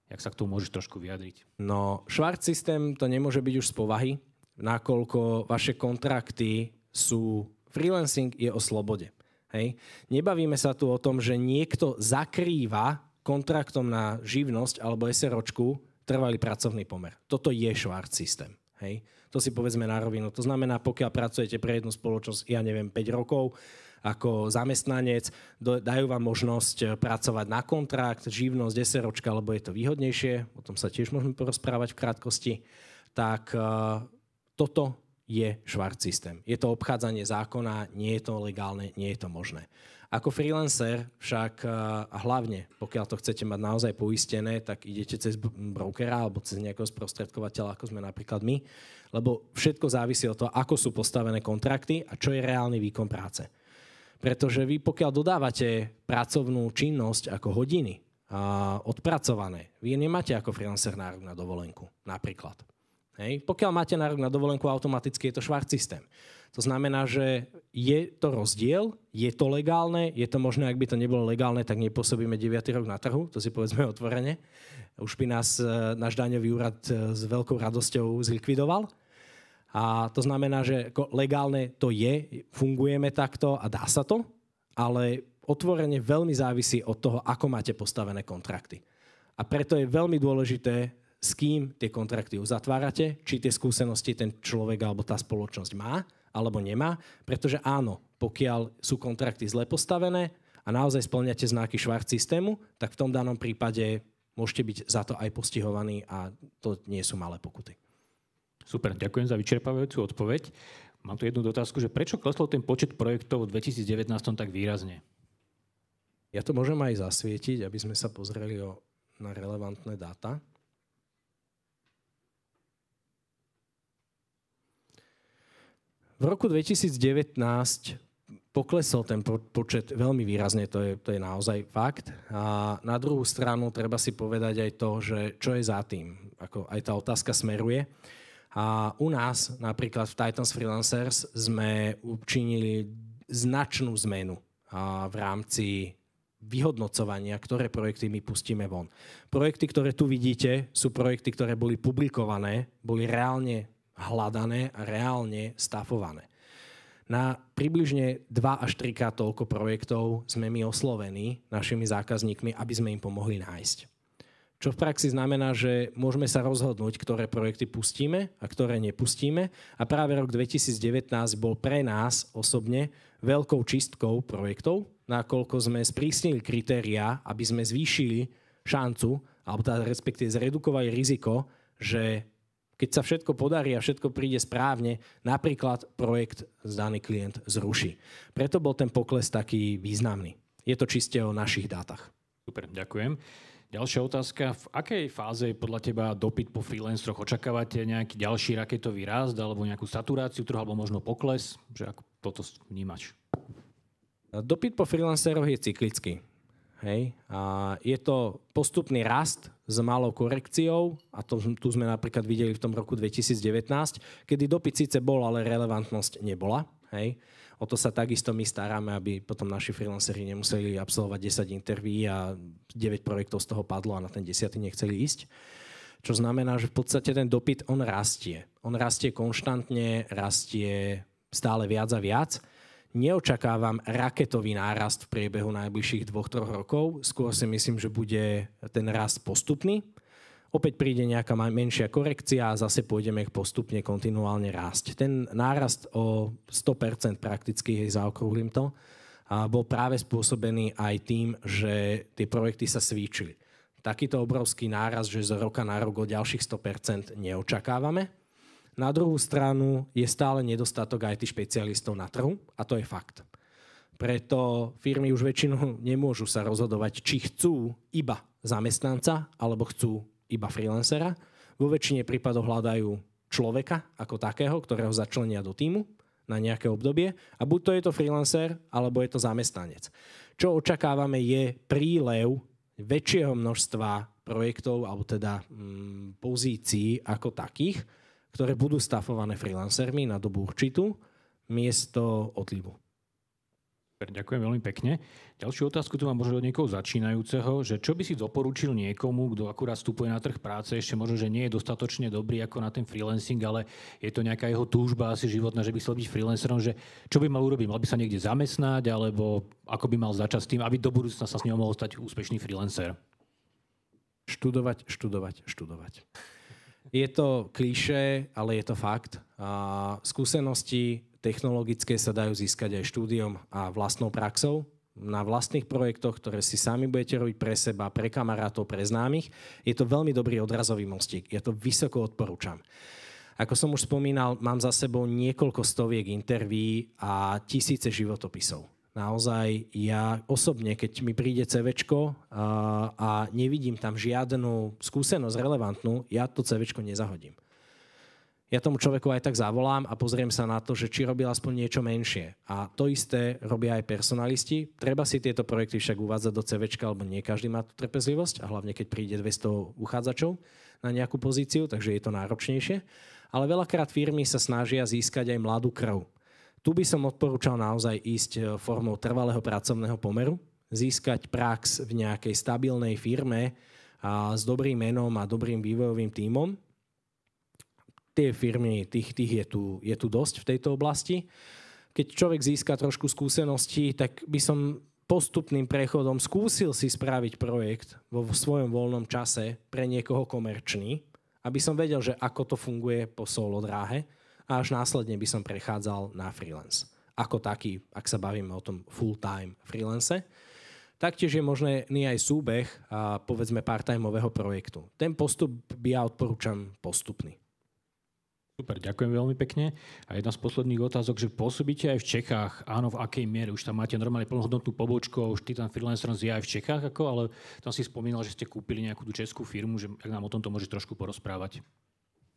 A: Jak sa k tomu môžeš trošku vyjadriť? No, švart systém to nemôže byť už z povahy, nakoľko
B: vaše kontrakty sú... Freelancing je o slobode. Hej? Nebavíme sa tu o tom, že niekto zakrýva kontraktom na živnosť alebo SROčku trvalý pracovný pomer. Toto je švárc systém. Hej? To si povedzme na rovinu. To znamená, pokiaľ pracujete pre jednu spoločnosť, ja neviem, 5 rokov, ako zamestnanec, dajú vám možnosť eh, pracovať na kontrakt, živnosť, 10 ročka, lebo je to výhodnejšie, o tom sa tiež môžeme porozprávať v krátkosti, tak eh, toto je švart systém. Je to obchádzanie zákona, nie je to legálne, nie je to možné. Ako freelancer však, eh, a hlavne pokiaľ to chcete mať naozaj poistené, tak idete cez brokera alebo cez nejakého sprostredkovateľa, ako sme napríklad my, lebo všetko závisí od toho, ako sú postavené kontrakty a čo je reálny výkon práce. Pretože vy pokiaľ dodávate pracovnú činnosť ako hodiny a odpracované, vy nemáte ako freelancer nárok na dovolenku napríklad. Hej. Pokiaľ máte nárok na dovolenku, automaticky je to švart systém. To znamená, že je to rozdiel, je to legálne, je to možné, ak by to nebolo legálne, tak nepôsobíme 9. rok na trhu, to si povedzme otvorene. Už by nás e, náš daňový úrad e, s veľkou radosťou zlikvidoval. A to znamená, že legálne to je, fungujeme takto a dá sa to, ale otvorene veľmi závisí od toho, ako máte postavené kontrakty. A preto je veľmi dôležité s kým tie kontrakty uzatvárate, či tie skúsenosti ten človek alebo tá spoločnosť má alebo nemá, pretože áno, pokiaľ sú kontrakty zle postavené a naozaj splňate znaky švart systému, tak v tom danom prípade môžete byť za to aj
A: postihovaní a to nie sú malé pokuty. Super, ďakujem za vyčerpávajúcu odpoveď. Mám tu jednu otázku, že prečo klesol ten počet projektov v 2019 tak výrazne? Ja to môžem aj zasvietiť, aby sme sa pozreli o, na relevantné dáta.
B: V roku 2019 poklesol ten počet veľmi výrazne, to je, to je naozaj fakt. A na druhú stranu treba si povedať aj to, že čo je za tým, ako aj tá otázka smeruje. A u nás napríklad v Titans Freelancers sme učinili značnú zmenu a v rámci vyhodnocovania, ktoré projekty my pustíme von. Projekty, ktoré tu vidíte, sú projekty, ktoré boli publikované, boli reálne hľadané a reálne stafované. Na približne 2 až 3 krát toľko projektov sme my oslovení našimi zákazníkmi, aby sme im pomohli nájsť. Čo v praxi znamená, že môžeme sa rozhodnúť, ktoré projekty pustíme a ktoré nepustíme. A práve rok 2019 bol pre nás osobne veľkou čistkou projektov, nakoľko sme sprísnili kritériá, aby sme zvýšili šancu, alebo teda respektíve zredukovali riziko, že keď sa všetko podarí a všetko príde správne, napríklad projekt zdaný klient zruší. Preto bol ten pokles taký významný.
A: Je to čiste o našich dátach. Super, ďakujem. Ďalšia otázka. V akej fáze je podľa teba dopyt po freelanceroch? Očakávate nejaký ďalší raketový rast alebo nejakú saturáciu trhu alebo možno pokles? Že ako toto vnímaš? Dopyt po freelanceroch
B: je cyklický. Hej? A je to postupný rast s malou korekciou a to, tu sme napríklad videli v tom roku 2019, kedy dopyt síce bol, ale relevantnosť nebola. Hej? O to sa takisto my staráme, aby potom naši freelanceri nemuseli absolvovať 10 interví a 9 projektov z toho padlo a na ten 10 nechceli ísť. Čo znamená, že v podstate ten dopyt, on rastie. On rastie konštantne, rastie stále viac a viac neočakávam raketový nárast v priebehu najbližších dvoch, troch rokov. Skôr si myslím, že bude ten rast postupný. Opäť príde nejaká menšia korekcia a zase pôjdeme postupne kontinuálne rásť. Ten nárast o 100% prakticky, hej, zaokrúhlim to, a bol práve spôsobený aj tým, že tie projekty sa svíčili. Takýto obrovský náraz, že z roka na rok o ďalších 100% neočakávame. Na druhú stranu je stále nedostatok IT špecialistov na trhu a to je fakt. Preto firmy už väčšinou nemôžu sa rozhodovať, či chcú iba zamestnanca alebo chcú iba freelancera. Vo väčšine prípadov hľadajú človeka ako takého, ktorého začlenia do týmu na nejaké obdobie a buď to je to freelancer alebo je to zamestnanec. Čo očakávame je prílev väčšieho množstva projektov alebo teda mm, pozícií ako takých ktoré budú stafované freelancermi na dobu
A: určitú miesto odlivu. Ďakujem veľmi pekne. Ďalšiu otázku tu mám možno od niekoho začínajúceho, že čo by si doporučil niekomu, kto akurát vstupuje na trh práce, ešte možno, že nie je dostatočne dobrý ako na ten freelancing, ale je to nejaká jeho túžba asi životná, že by chcel byť freelancerom, že čo by mal urobiť? Mal by sa niekde zamestnať, alebo ako by mal začať s tým, aby do budúcna sa s ním mohol stať úspešný freelancer? Študovať, študovať, študovať je to klíše, ale je to fakt. A
B: skúsenosti technologické sa dajú získať aj štúdiom a vlastnou praxou na vlastných projektoch, ktoré si sami budete robiť pre seba, pre kamarátov, pre známych. Je to veľmi dobrý odrazový mostík. Ja to vysoko odporúčam. Ako som už spomínal, mám za sebou niekoľko stoviek interví a tisíce životopisov naozaj ja osobne, keď mi príde CVčko a, a nevidím tam žiadnu skúsenosť relevantnú, ja to CVčko nezahodím. Ja tomu človeku aj tak zavolám a pozriem sa na to, že či robil aspoň niečo menšie. A to isté robia aj personalisti. Treba si tieto projekty však uvádzať do CVčka, lebo nie každý má tú trpezlivosť, a hlavne keď príde 200 uchádzačov na nejakú pozíciu, takže je to náročnejšie. Ale veľakrát firmy sa snažia získať aj mladú krv tu by som odporúčal naozaj ísť e, formou trvalého pracovného pomeru, získať prax v nejakej stabilnej firme a s dobrým menom a dobrým vývojovým tímom. Tie firmy, tých, tých je, tu, je tu dosť v tejto oblasti. Keď človek získa trošku skúseností, tak by som postupným prechodom skúsil si spraviť projekt vo svojom voľnom čase pre niekoho komerčný, aby som vedel, že ako to funguje po solodráhe a až následne by som prechádzal na freelance. Ako taký, ak sa bavíme o tom full-time freelance. Taktiež je možné nie aj súbeh a povedzme part-timeového projektu. Ten postup
A: by ja odporúčam postupný. Super, ďakujem veľmi pekne. A jedna z posledných otázok, že pôsobíte aj v Čechách. Áno, v akej miere? Už tam máte normálne plnohodnotnú pobočku, už ty tam freelancer je aj v Čechách, ako, ale tam si spomínal, že ste kúpili nejakú tú českú firmu, že ak nám o tomto môže trošku porozprávať.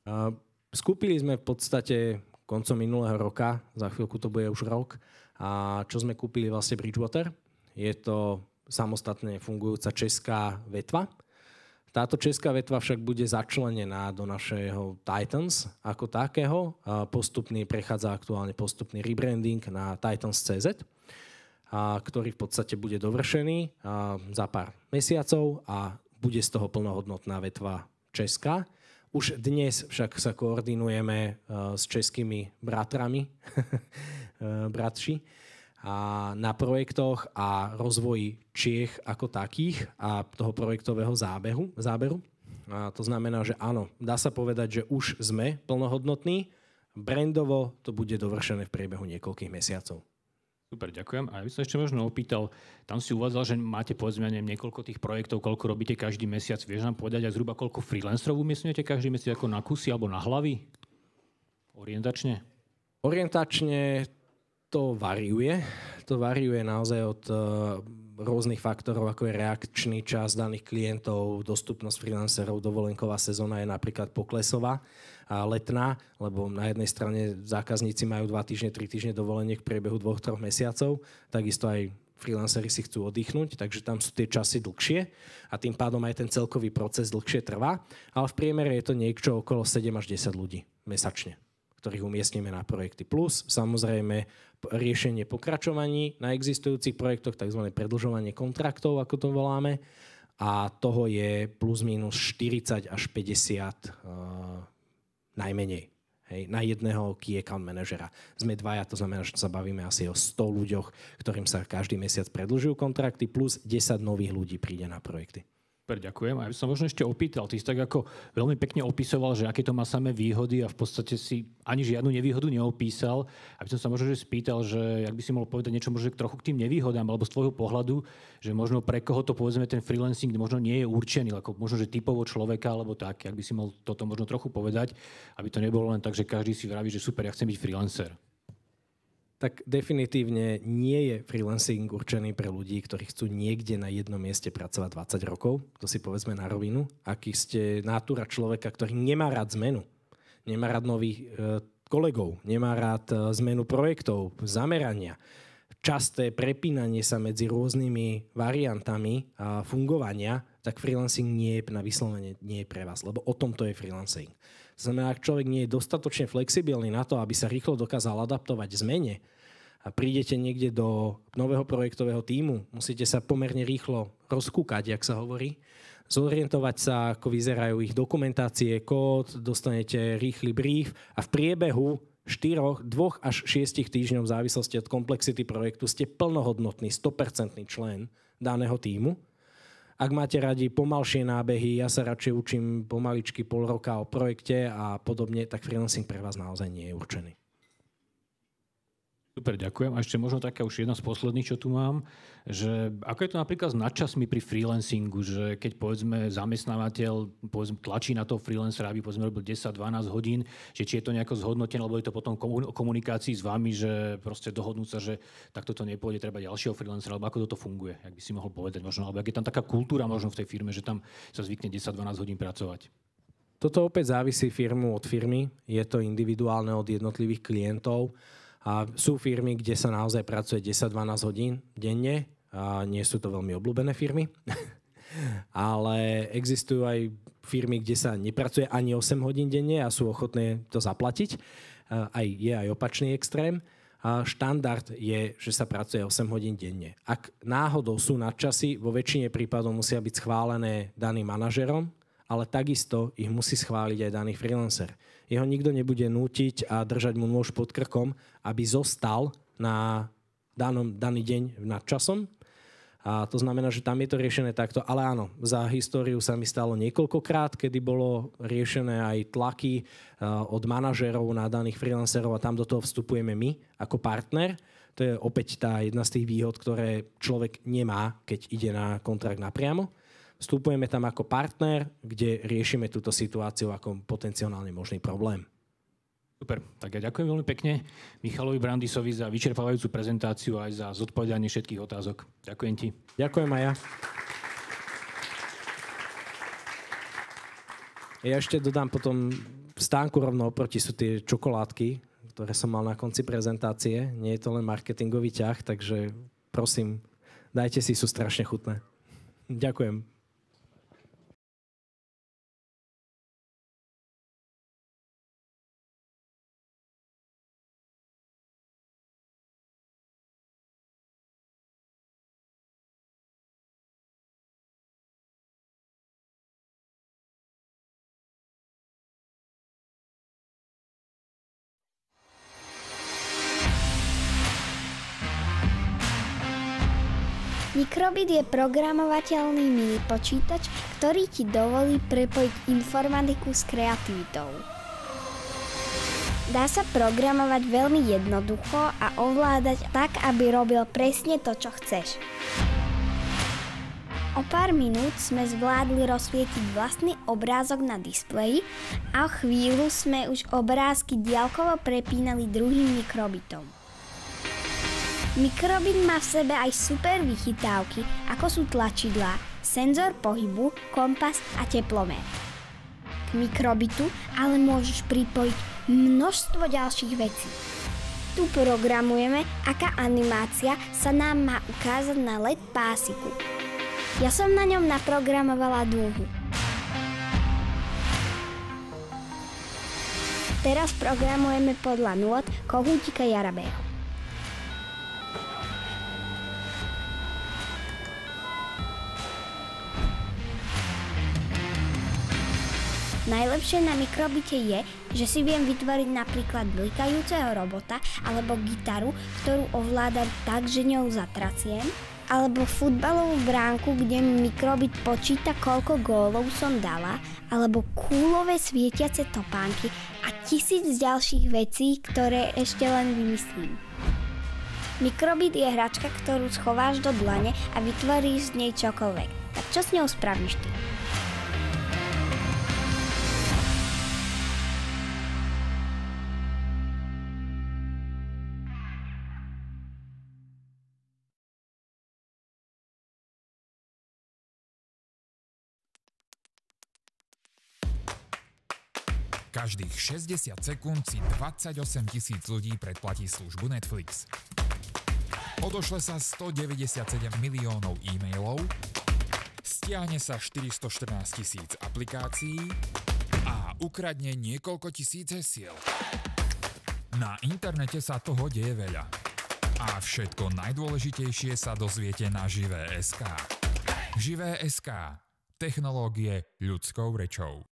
A: Uh, Skúpili sme v podstate koncom
B: minulého roka, za chvíľku to bude už rok, a čo sme kúpili vlastne Bridgewater. Je to samostatne fungujúca česká vetva. Táto česká vetva však bude začlenená do našeho Titans ako takého. Postupný prechádza aktuálne postupný rebranding na Titans.cz, ktorý v podstate bude dovršený za pár mesiacov a bude z toho plnohodnotná vetva česká už dnes však sa koordinujeme eh, s českými bratrami, eh, bratši, a na projektoch a rozvoji Čiech ako takých a toho projektového zábehu, záberu. A to znamená, že áno, dá sa povedať, že už sme plnohodnotní, brandovo to bude dovršené v priebehu niekoľkých mesiacov.
A: Super, ďakujem. A ja by som ešte možno opýtal, tam si uvádzal, že máte povedzme neviem, niekoľko tých projektov, koľko robíte každý mesiac. Vieš nám povedať aj zhruba koľko freelancerov umiestňujete každý mesiac ako na kusy alebo na hlavy? Orientačne? Orientačne to variuje. To variuje naozaj od
B: rôznych faktorov, ako je reakčný čas daných klientov, dostupnosť freelancerov, dovolenková sezóna je napríklad poklesová a letná, lebo na jednej strane zákazníci majú 2 týždne, 3 týždne dovolenie k priebehu 2-3 mesiacov, takisto aj freelanceri si chcú oddychnúť, takže tam sú tie časy dlhšie a tým pádom aj ten celkový proces dlhšie trvá, ale v priemere je to niečo okolo 7 až 10 ľudí mesačne ktorých umiestnime na projekty. Plus samozrejme riešenie pokračovaní na existujúcich projektoch, tzv. predlžovanie kontraktov, ako to voláme. A toho je plus minus 40 až 50 uh, eh, najmenej. Hej, na jedného key account manažera. Sme dvaja, to znamená, že sa bavíme asi o 100 ľuďoch, ktorým sa každý mesiac predlžujú kontrakty, plus 10 nových ľudí príde na projekty.
A: Super, ďakujem. A ja by som možno ešte opýtal, ty si tak ako veľmi pekne opisoval, že aké to má samé výhody a v podstate si ani žiadnu nevýhodu neopísal. Aby som sa možno že spýtal, že ak by si mohol povedať niečo možno trochu k tým nevýhodám, alebo z tvojho pohľadu, že možno pre koho to povedzme ten freelancing možno nie je určený, ako možno že typovo človeka alebo tak. Ak by si mohol toto možno trochu povedať, aby to nebolo len tak, že každý si vraví, že super, ja chcem byť freelancer tak definitívne nie je freelancing určený pre ľudí,
B: ktorí chcú niekde na jednom mieste pracovať 20 rokov, to si povedzme na rovinu. Aký ste natúra človeka, ktorý nemá rád zmenu, nemá rád nových e, kolegov, nemá rád e, zmenu projektov, zamerania, časté prepínanie sa medzi rôznymi variantami a fungovania, tak freelancing nie je na vyslovene nie je pre vás, lebo o tom to je freelancing. Znamená, ak človek nie je dostatočne flexibilný na to, aby sa rýchlo dokázal adaptovať zmene a prídete niekde do nového projektového týmu, musíte sa pomerne rýchlo rozkúkať, jak sa hovorí, zorientovať sa, ako vyzerajú ich dokumentácie, kód, dostanete rýchly brief a v priebehu 4, 2 až 6 týždňov v závislosti od komplexity projektu ste plnohodnotný, 100% člen daného týmu ak máte radi pomalšie nábehy, ja sa radšej učím pomaličky pol roka o projekte a podobne, tak freelancing pre vás naozaj nie je určený.
A: Super, ďakujem. A ešte možno taká už jedna z posledných, čo tu mám, že ako je to napríklad s nadčasmi pri freelancingu, že keď povedzme zamestnávateľ povedzme, tlačí na toho freelancera, aby povedzme robil 10-12 hodín, že či je to nejako zhodnotené, alebo je to potom o komunikácii s vami, že proste dohodnúť sa, že takto to nepôjde, treba ďalšieho freelancera, alebo ako toto funguje, ak by si mohol povedať možno, alebo ak je tam taká kultúra možno v tej firme, že tam sa zvykne 10-12 hodín pracovať.
B: Toto opäť závisí firmu od firmy, je to individuálne od jednotlivých klientov. A sú firmy, kde sa naozaj pracuje 10-12 hodín denne. A nie sú to veľmi obľúbené firmy. Ale existujú aj firmy, kde sa nepracuje ani 8 hodín denne a sú ochotné to zaplatiť. Aj je aj opačný extrém. A štandard je, že sa pracuje 8 hodín denne. Ak náhodou sú nadčasy, vo väčšine prípadov musia byť schválené daným manažerom, ale takisto ich musí schváliť aj daný freelancer jeho nikto nebude nútiť a držať mu nôž pod krkom, aby zostal na danom, daný deň nad časom. A to znamená, že tam je to riešené takto. Ale áno, za históriu sa mi stalo niekoľkokrát, kedy bolo riešené aj tlaky e, od manažerov na daných freelancerov a tam do toho vstupujeme my ako partner. To je opäť tá jedna z tých výhod, ktoré človek nemá, keď ide na kontrakt napriamo. Vstupujeme tam ako partner, kde riešime túto situáciu ako potenciálne možný problém.
A: Super, tak ja ďakujem veľmi pekne Michalovi Brandisovi za vyčerpávajúcu prezentáciu aj za zodpovedanie všetkých otázok. Ďakujem ti. Ďakujem aj ja.
B: Ja ešte dodám potom v stánku rovno oproti sú tie čokoládky, ktoré som mal na konci prezentácie. Nie je to len marketingový ťah, takže prosím, dajte si, sú
A: strašne chutné. Ďakujem.
C: Mikrobit je programovateľný mini počítač, ktorý ti dovolí prepojiť informatiku s kreativitou. Dá sa programovať veľmi jednoducho a ovládať tak, aby robil presne to, čo chceš. O pár minút sme zvládli rozsvietiť vlastný obrázok na displeji a chvíľu sme už obrázky diaľkovo prepínali druhým mikrobitom. Mikrobit má v sebe aj super vychytávky, ako sú tlačidlá, senzor pohybu, kompas a teplomér. K mikrobitu ale môžeš pripojiť množstvo ďalších vecí. Tu programujeme, aká animácia sa nám má ukázať na LED pásiku. Ja som na ňom naprogramovala dúhu. Teraz programujeme podľa nôd kohútika jarabého. Najlepšie na mikrobite je, že si viem vytvoriť napríklad blikajúceho robota alebo gitaru, ktorú ovládam tak, že ňou zatraciem, alebo futbalovú bránku, kde mikrobit počíta, koľko gólov som dala, alebo kúlové svietiace topánky a tisíc ďalších vecí, ktoré ešte len vymyslím. Mikrobit je hračka, ktorú schováš do dlane a vytvoríš z nej čokoľvek. Tak čo s ňou spravíš ty?
A: Každých 60 sekúnd si 28 tisíc ľudí predplatí službu Netflix. Odošle sa 197 miliónov e-mailov, stiahne sa 414 tisíc aplikácií a ukradne niekoľko tisíc hesiel. Na internete sa toho deje veľa. A všetko najdôležitejšie sa dozviete na živé Živé SK. Technológie ľudskou rečou.